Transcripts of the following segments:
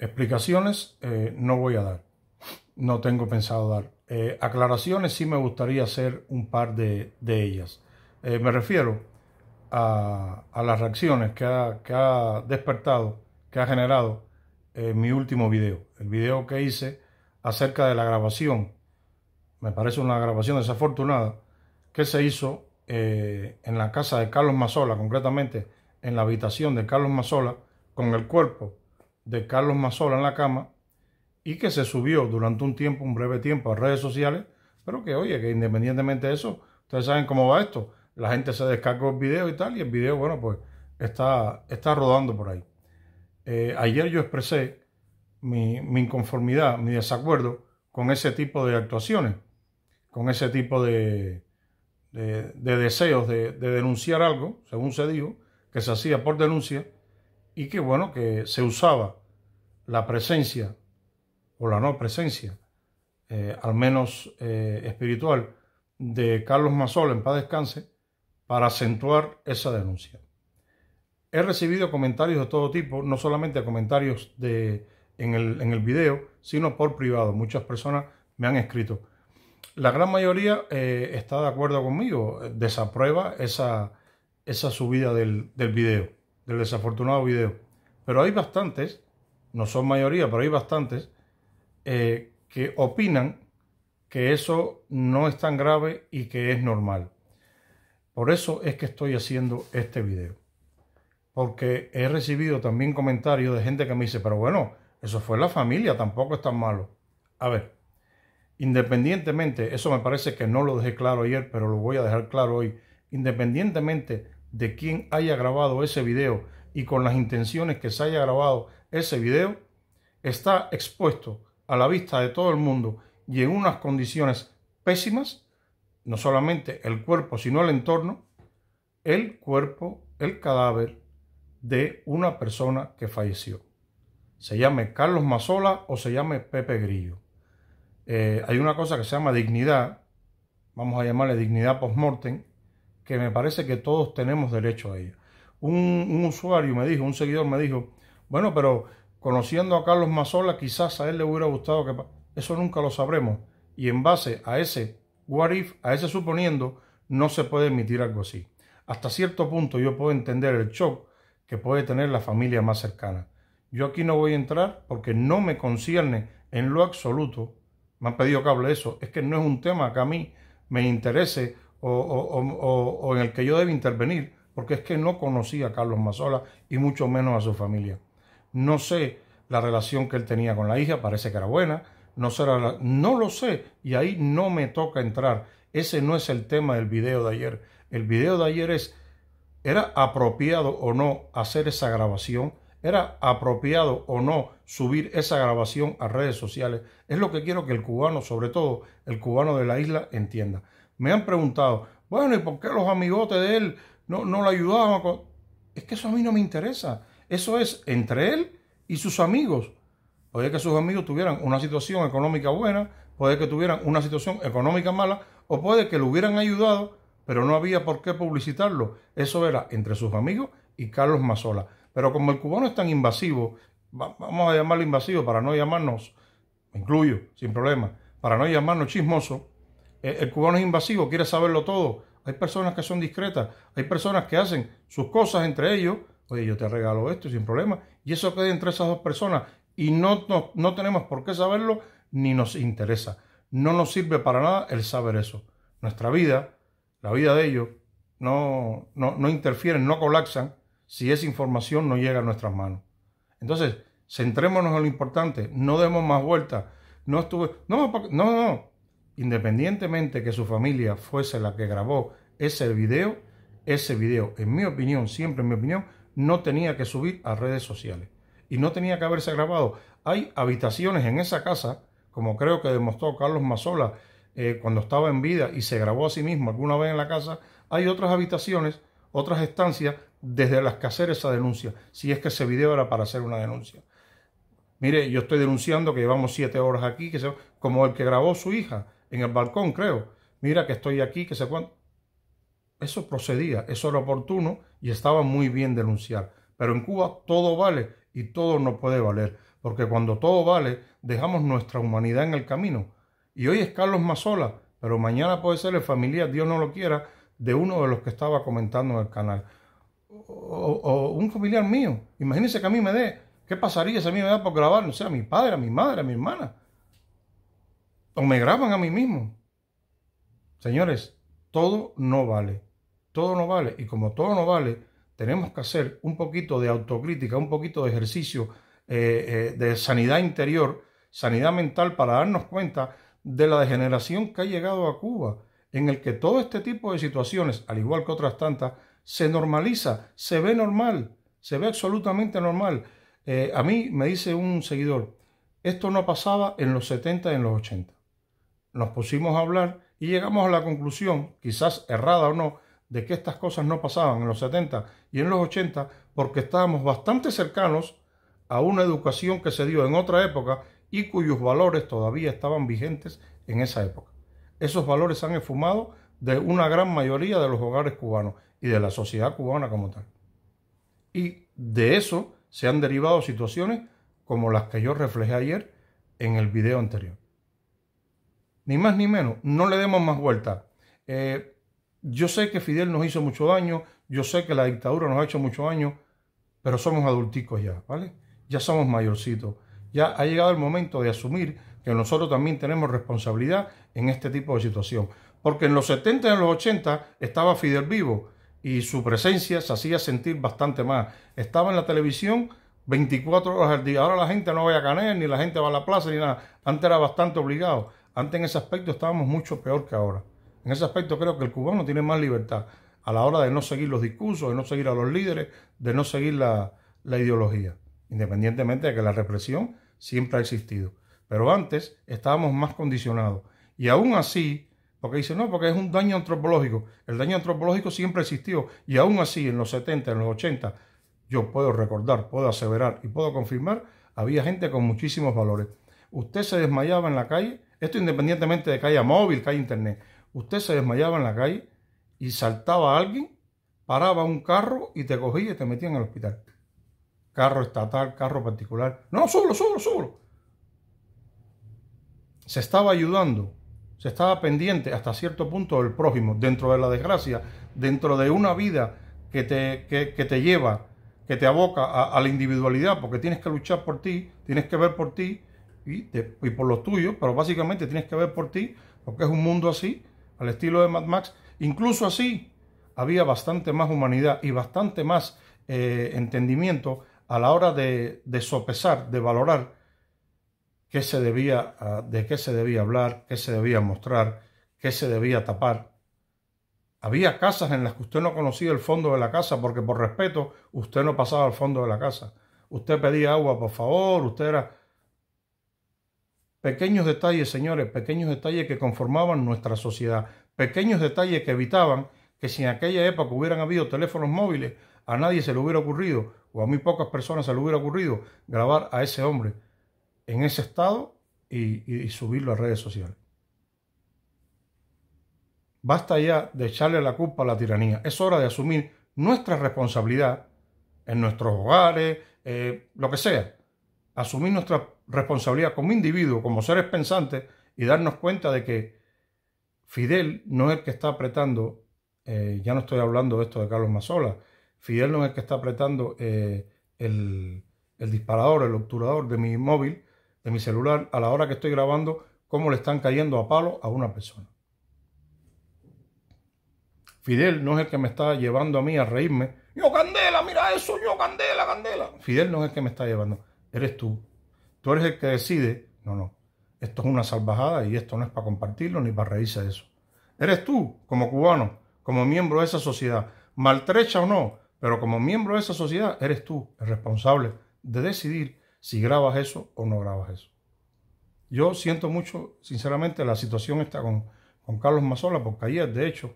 Explicaciones eh, no voy a dar, no tengo pensado dar. Eh, aclaraciones sí me gustaría hacer un par de, ellas. Eh, me refiero a, las reacciones que ha, despertado, que ha generado mi último video. El video que hice acerca de la grabación, me parece una grabación desafortunada, que se hizo en la casa de Carlos Mazola, concretamente en la habitación de Carlos Mazola, con el cuerpo de Carlos Mazola en la cama y que se subió durante un tiempo, un breve tiempo, a redes sociales, pero que oye, que independientemente de eso, ustedes saben cómo va esto. La gente se descarga el video y tal, y el video, bueno, pues está, está rodando por ahí. Eh, ayer yo expresé mi, inconformidad, mi desacuerdo con ese tipo de actuaciones, con ese tipo de, de, deseos de, de denunciar algo, según se dijo, que se hacía por denuncia y que, bueno, que se usaba la presencia o la no presencia, eh, al menos eh, espiritual, de Carlos Mazol en paz descanse, para acentuar esa denuncia. He recibido comentarios de todo tipo, no solamente comentarios de, en, el, en video, sino por privado. Muchas personas me han escrito. La gran mayoría eh, está de acuerdo conmigo, desaprueba esa, esa subida del, del video, del desafortunado video. Pero hay bastantes no son mayoría, pero hay bastantes, eh, que opinan que eso no es tan grave y que es normal. Por eso es que estoy haciendo este video. Porque he recibido también comentarios de gente que me dice, pero bueno, eso fue la familia, tampoco es tan malo. A ver, independientemente, eso me parece que no lo dejé claro ayer, pero lo voy a dejar claro hoy, independientemente de quién haya grabado ese video, y con las intenciones que se haya grabado ese video, está expuesto a la vista de todo el mundo y en unas condiciones pésimas, no solamente el cuerpo, sino el entorno, el cuerpo, el cadáver de una persona que falleció. Se llame Carlos Mazola o se llame Pepe Grillo. Eh, hay una cosa que se llama dignidad, vamos a llamarle dignidad post-mortem, que me parece que todos tenemos derecho a ella un, usuario me dijo, un seguidor me dijo, bueno, pero conociendo a Carlos Mazola, quizás a él le hubiera gustado que... Eso nunca lo sabremos. Y en base a ese what if, a ese suponiendo, no se puede emitir algo así. Hasta cierto punto yo puedo entender el shock que puede tener la familia más cercana. Yo aquí no voy a entrar porque no me concierne en lo absoluto. Me han pedido que hable eso. Es que no es un tema que a mí me interese o, o, en el que yo deba intervenir porque es que no conocía a Carlos Mazola y mucho menos a su familia. No sé la relación que él tenía con la hija, parece que era buena, no, sé, no lo sé y ahí no me toca entrar. Ese no es el tema del video de ayer. El video de ayer es, ¿era apropiado o no hacer esa grabación? ¿Era apropiado o no subir esa grabación a redes sociales? Es lo que quiero que el cubano, sobre todo el cubano de la isla, entienda. Me han preguntado, bueno, ¿y por qué los amigotes de él no, no lo ayudaban. Es que eso a mí no me interesa. Eso es entre él y sus amigos. Puede que sus amigos tuvieran una situación económica buena, puede que tuvieran una situación económica mala, o puede que lo hubieran ayudado, pero no había por qué publicitarlo. Eso era entre sus amigos y Carlos Mazola. Pero como el cubano es tan invasivo, vamos a llamarlo invasivo para no llamarnos, me incluyo, sin problema, para no llamarnos chismoso, eh, el cubano es invasivo, quiere saberlo todo, hay personas que son discretas, hay personas que hacen sus cosas entre ellos, oye, yo te regalo esto sin problema, y eso queda entre esas dos personas y no, no, tenemos por qué saberlo ni nos interesa. No nos sirve para nada el saber eso. Nuestra vida, la vida de ellos, no, no, no interfieren, no colapsan si esa información no llega a nuestras manos. Entonces, centrémonos en lo importante, no demos más vueltas. No estuve, no, no, no, independientemente que su familia fuese la que grabó ese video, ese video, en mi opinión, siempre en mi opinión, no tenía que subir a redes sociales y no tenía que haberse grabado. Hay habitaciones en esa casa, como creo que demostró Carlos Mazola eh, cuando estaba en vida y se grabó a sí mismo alguna vez en la casa, hay otras habitaciones, otras estancias desde las que hacer esa denuncia, si es que ese video era para hacer una denuncia. Mire, yo estoy denunciando que llevamos siete horas aquí, que como el que grabó su hija, en el balcón, creo. Mira que estoy aquí, que sé cuánto. Eso procedía, eso era oportuno y estaba muy bien denunciar. Pero en Cuba todo vale y todo no puede valer, porque cuando todo vale, dejamos nuestra humanidad en el camino. Y hoy es Carlos Mazola, pero mañana puede ser el familiar, Dios no lo quiera, de uno de los que estaba comentando en el canal. O, un familiar mío. Imagínense que a mí me dé. ¿Qué pasaría si a mí me da por grabar, no sé, a mi padre, a mi madre, a mi hermana? o me graban a mí mismo. Señores, todo no vale. Todo no vale. Y como todo no vale, tenemos que hacer un poquito de autocrítica, un poquito de ejercicio eh, eh, de sanidad interior, sanidad mental, para darnos cuenta de la degeneración que ha llegado a Cuba, en el que todo este tipo de situaciones, al igual que otras tantas, se normaliza, se ve normal, se ve absolutamente normal. Eh, a mí me dice un seguidor, esto no pasaba en los 70 y en los 80 nos pusimos a hablar y llegamos a la conclusión, quizás errada o no, de que estas cosas no pasaban en los 70 y en los 80 porque estábamos bastante cercanos a una educación que se dio en otra época y cuyos valores todavía estaban vigentes en esa época. Esos valores han esfumado de una gran mayoría de los hogares cubanos y de la sociedad cubana como tal. Y de eso se han derivado situaciones como las que yo reflejé ayer en el video anterior. Ni más ni menos, no le demos más vuelta. Eh, yo sé que Fidel nos hizo mucho daño, yo sé que la dictadura nos ha hecho mucho daño, pero somos adulticos ya, ¿vale? Ya somos mayorcitos. Ya ha llegado el momento de asumir que nosotros también tenemos responsabilidad en este tipo de situación. Porque en los 70 y en los 80 estaba Fidel vivo y su presencia se hacía sentir bastante más. Estaba en la televisión 24 horas al día. Ahora la gente no va a Canel, ni la gente va a la plaza, ni nada. Antes era bastante obligado. Antes en ese aspecto estábamos mucho peor que ahora. En ese aspecto creo que el cubano tiene más libertad a la hora de no seguir los discursos, de no seguir a los líderes, de no seguir la, ideología, independientemente de que la represión siempre ha existido. Pero antes estábamos más condicionados. Y aún así, porque dicen, no, porque es un daño antropológico. El daño antropológico siempre existió. Y aún así, en los 70, en los 80, yo puedo recordar, puedo aseverar y puedo confirmar, había gente con muchísimos valores. Usted se desmayaba en la calle esto independientemente de que haya móvil, que haya internet. Usted se desmayaba en la calle y saltaba a alguien, paraba un carro y te cogía y te metía en el hospital. Carro estatal, carro particular. No, solo, solo, solo! Se estaba ayudando, se estaba pendiente hasta cierto punto del prójimo, dentro de la desgracia, dentro de una vida que te, que, te lleva, que te aboca a la individualidad, porque tienes que luchar por ti, tienes que ver por ti, y, por los tuyos, pero básicamente tienes que ver por ti, porque es un mundo así, al estilo de Mad Max. Incluso así, había bastante más humanidad y bastante más eh, entendimiento a la hora de, de, sopesar, de valorar qué se debía, ah, de qué se debía hablar, qué se debía mostrar, qué se debía tapar. Había casas en las que usted no conocía el fondo de la casa porque por respeto usted no pasaba al fondo de la casa. Usted pedía agua, por favor, usted era Pequeños detalles, señores, pequeños detalles que conformaban nuestra sociedad, pequeños detalles que evitaban que si en aquella época hubieran habido teléfonos móviles, a nadie se le hubiera ocurrido, o a muy pocas personas se le hubiera ocurrido, grabar a ese hombre en ese estado y, subirlo a redes sociales. Basta ya de echarle la culpa a la tiranía. Es hora de asumir nuestra responsabilidad en nuestros hogares, eh, lo que sea asumir nuestra responsabilidad como individuo, como seres pensantes y darnos cuenta de que Fidel no es el que está apretando, eh, ya no estoy hablando de esto de Carlos Mazola, Fidel no es el que está apretando eh, el, el disparador, el obturador de mi móvil, de mi celular, a la hora que estoy grabando, cómo le están cayendo a palo a una persona. Fidel no es el que me está llevando a mí a reírme. Yo, Candela, mira eso, yo, Candela, Candela. Fidel no es el que me está llevando eres tú. Tú eres el que decide. No, no. Esto es una salvajada y esto no es para compartirlo ni para reírse eso. Eres tú, como cubano, como miembro de esa sociedad, maltrecha o no, pero como miembro de esa sociedad eres tú el responsable de decidir si grabas eso o no grabas eso. Yo siento mucho, sinceramente, la situación está con, con Carlos Mazola, porque ayer, de hecho,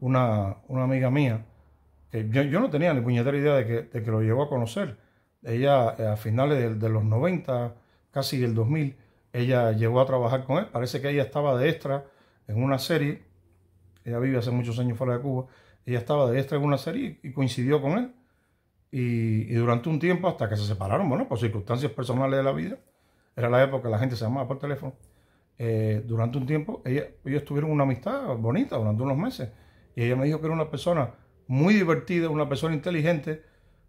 una, una amiga mía, que yo, no tenía ni puñetera idea de que, de que lo llevó a conocer, ella eh, a finales de, los 90, casi del 2000, ella llegó a trabajar con él. Parece que ella estaba de extra en una serie. Ella vive hace muchos años fuera de Cuba. Ella estaba de extra en una serie y coincidió con él. Y, durante un tiempo, hasta que se separaron, bueno, por circunstancias personales de la vida, era la época que la gente se llamaba por teléfono. Eh, durante un tiempo, ella, ellos tuvieron una amistad bonita durante unos meses. Y ella me dijo que era una persona muy divertida, una persona inteligente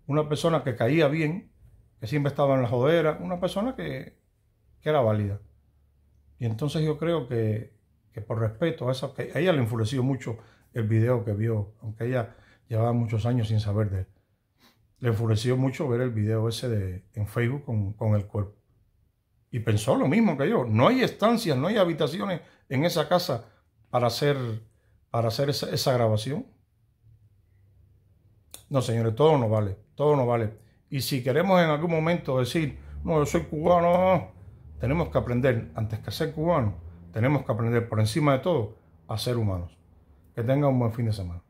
una persona que caía bien, que siempre estaba en la jodera, una persona que, era válida. Y entonces yo creo que, por respeto a esa, que ella le enfureció mucho el video que vio, aunque ella llevaba muchos años sin saber de él. Le enfureció mucho ver el video ese de, en Facebook con, el cuerpo. Y pensó lo mismo que yo. No hay estancias, no hay habitaciones en esa casa para hacer, para hacer esa grabación. No, señores, todo no vale, todo no vale. Y si queremos en algún momento decir, no, yo soy cubano, tenemos que aprender, antes que ser cubano, tenemos que aprender por encima de todo a ser humanos. Que tengan un buen fin de semana.